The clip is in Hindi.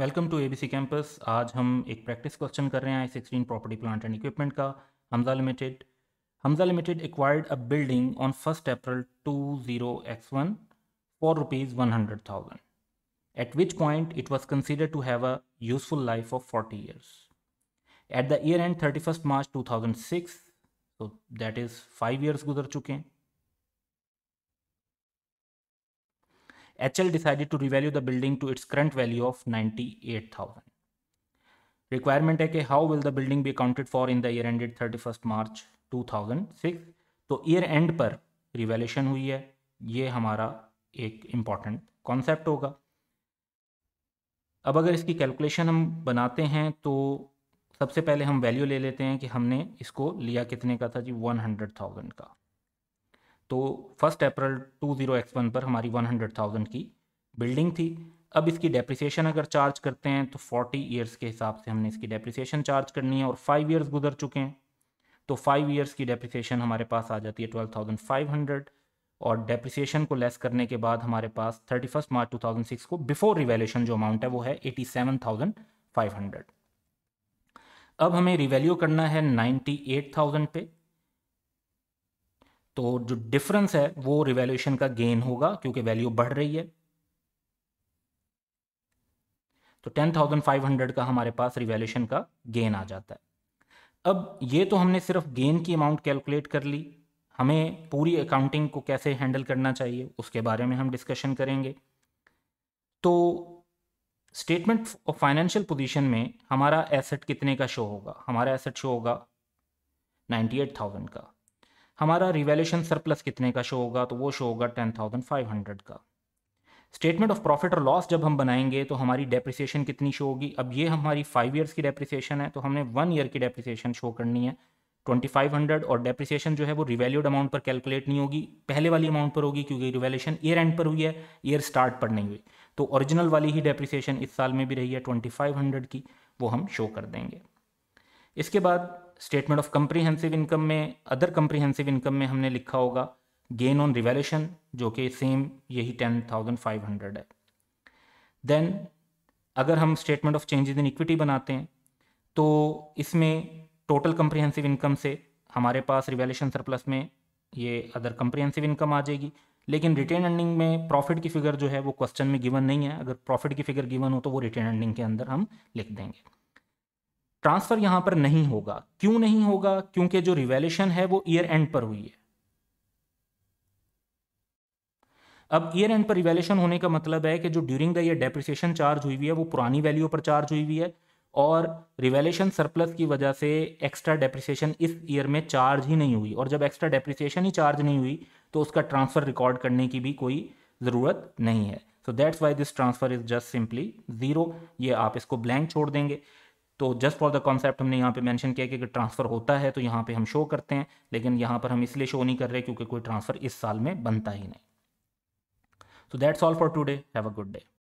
वेलकम टू एबीसी कैंपस आज हम एक प्रैक्टिस क्वेश्चन कर रहे हैं I sixteen property plant and equipment का Hamza limited Hamza limited acquired a building on first April two zero X one for rupees one hundred thousand at which point it was consider to have a useful life of forty years at the year end thirty first March two thousand six तो दैट इज़ फाइव ईयर्स गुजर चुके हैं H L decided to revalue the building to it's current value of ninety eight thousand requirement है कि how will the building be accounted for in the year ended thirty first March two thousand six तो ईयर एंड पर रिवेल्यूशन हुई है ये हमारा एक इम्पॉर्टेंट कॉन्सेप्ट होगा अब अगर इसकी कैलकुलेशन हम बनाते हैं तो सबसे पहले हम वैल्यू ले लेते हैं कि हमने इसको लिया कितने का था जी वन हंड्रेड थाउजेंड का तो first April two zero X one पर हमारी वन हंड्रेड थाउजेंड की बिल्डिंग थी अब इसकी डेप्रिसिएशन अगर चार्ज करते हैं तो फोर्टी ईयर्स के हिसाब से हमने इसकी डेप्रिसिएशन चार्ज करनी है और फाइव ईयर्स गुजर चुके हैं तो फाइव ईयर्स की डेप्रिसिएशन हमारे पास आ जाती है ट्वेल्व थाउजेंड फाइव हंड्रेड और डेप्रिसिएशन को लेस करने के बाद हमारे पास thirty first March two thousand six को बिफोर रिवेल्यूशन जो अमाउंट है वो है eighty seven thousand five hundred अब हमें रिवेल्यू करना है नाइन्टी एट थाउजेंड पे तो जो डिफरेंस है वो रिवेल्यूशन का गेन होगा क्योंकि वैल्यू बढ़ रही है तो 10,500 का हमारे पास रिवेल्यूशन का गेन आ जाता है अब ये तो हमने सिर्फ गेन की अमाउंट कैलकुलेट कर ली हमें पूरी अकाउंटिंग को कैसे हैंडल करना चाहिए उसके बारे में हम डिस्कशन करेंगे तो स्टेटमेंट ऑफ फाइनेंशियल पोजीशन में हमारा एसेट कितने का शो होगा हमारा एसेट शो होगा 98,000 का हमारा रिवेल्यूशन सरप्लस कितने का शो होगा तो वो शो होगा टेन थाउजेंड फाइव हंड्रेड का स्टेटमेंट ऑफ प्रॉफिट और लॉस जब हम बनाएंगे तो हमारी डेप्रिसिएशन कितनी शो होगी अब ये हमारी फाइव ईयर्स की डेप्रिसिएशन है तो हमने वन ईयर की डेप्रिसिएशन शो करनी है ट्वेंटी फाइव हंड्रेड और डेप्रिसिएशन जो है वो रिवेल्यूड अमाउंट पर कैलकुलेट नहीं होगी पहले वाली अमाउंट पर होगी क्योंकि रिवेल्यूशन ईयर एंड पर हुई है ईयर स्टार्ट पर नहीं हुई तो ओरिजिनल वाली ही डेप्रिसिएशन इस साल में भी रही है ट्वेंटी फाइव हंड्रेड की वो हम शो कर देंगे इसके बाद स्टेटमेंट ऑफ कंप्रीहेंसिव इनकम में अदर कंप्रीहेंसिव इनकम में हमने लिखा होगा गेन ऑन रिवेलेशन जो कि सेम यही टेन थाउजेंड फाइव हंड्रेड है देन अगर हम statement of changes in equity बनाते हैं तो इसमें टोटल कंप्रीहेंसिव इनकम से हमारे पास रिवेल्यूशन सरप्लस में ये अदर कंप्रीहेंसिव इनकम आ जाएगी लेकिन रिटेन अर्निंग में प्रॉफिट की फिगर जो है वो क्वेश्चन में गिवन नहीं है अगर प्रॉफिट की फिगर गिवन हो तो वो रिटेन अर्निंग के अंदर हम लिख देंगे ट्रांसफ़र यहां पर नहीं होगा क्यों नहीं होगा क्योंकि जो रिवेल्यूशन है वो ईयर एंड पर हुई है अब ईयर एंड पर रिवेल्यूशन होने का मतलब है कि जो during the year depreciation charge हुई हुई है वो पुरानी वैल्यू पर चार्ज हुई हुई है और रिवेल्यूशन सरप्लस की वजह से एक्स्ट्रा डेप्रिसिएशन इस ईयर में चार्ज ही नहीं हुई और जब एक्स्ट्रा डेप्रिसिएशन ही चार्ज नहीं हुई तो उसका ट्रांसफ़र रिकॉर्ड करने की भी कोई ज़रूरत नहीं है so that's why this transfer is just simply zero ये आप इसको ब्लैंक छोड़ देंगे तो जस्ट फॉर द कॉन्सेप्ट हमने यहाँ पे मेंशन किया कि ट्रांसफ़र होता है तो यहाँ पे हम शो करते हैं लेकिन यहाँ पर हम इसलिए शो नहीं कर रहे क्योंकि कोई ट्रांसफ़र इस साल में बनता ही नहीं so that's all for today have a good day